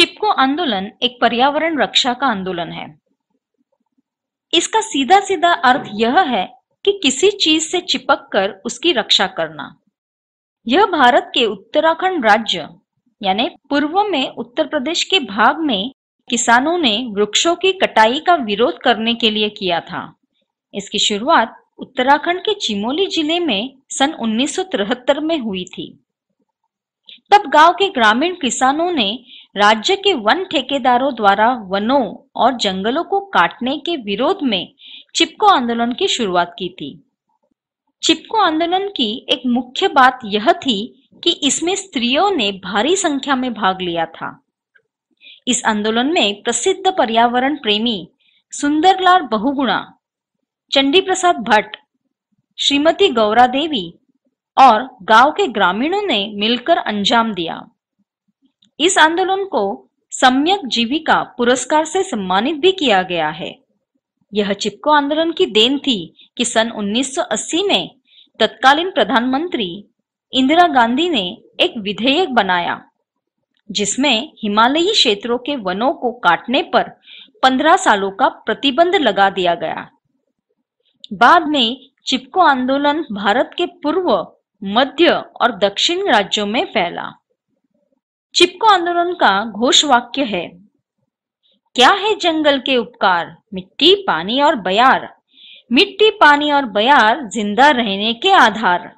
चिपको आंदोलन एक पर्यावरण रक्षा का आंदोलन है इसका सीधा सीधा अर्थ यह है कि किसी चीज से चिपक कर उसकी रक्षा करना यह भारत के उत्तराखंड राज्य यानी पूर्व में उत्तर प्रदेश के भाग में किसानों ने वृक्षों की कटाई का विरोध करने के लिए किया था इसकी शुरुआत उत्तराखंड के चिमोली जिले में सन 1973 में हुई थी तब गांव के ग्रामीण किसानों ने राज्य के वन ठेकेदारों द्वारा वनों और जंगलों को काटने के विरोध में चिपको आंदोलन की शुरुआत की थी चिपको आंदोलन की एक मुख्य बात यह थी कि इसमें स्त्रियों ने भारी संख्या में भाग लिया था इस आंदोलन में प्रसिद्ध पर्यावरण प्रेमी सुंदरलाल बहुगुणा चंडी प्रसाद भट्ट श्रीमती गौरा देवी और गांव के ग्रामीणों ने मिलकर अंजाम दिया इस आंदोलन को सम्यक जीविका पुरस्कार से सम्मानित भी किया गया है यह चिपको आंदोलन की देन थी कि सन 1980 में तत्कालीन प्रधानमंत्री इंदिरा गांधी ने एक विधेयक बनाया जिसमें हिमालयी क्षेत्रों के वनों को काटने पर 15 सालों का प्रतिबंध लगा दिया गया बाद में चिपको आंदोलन भारत के पूर्व मध्य और दक्षिण राज्यों में फैला चिपको आंदोलन का घोष वाक्य है क्या है जंगल के उपकार मिट्टी पानी और बयार मिट्टी पानी और बयार जिंदा रहने के आधार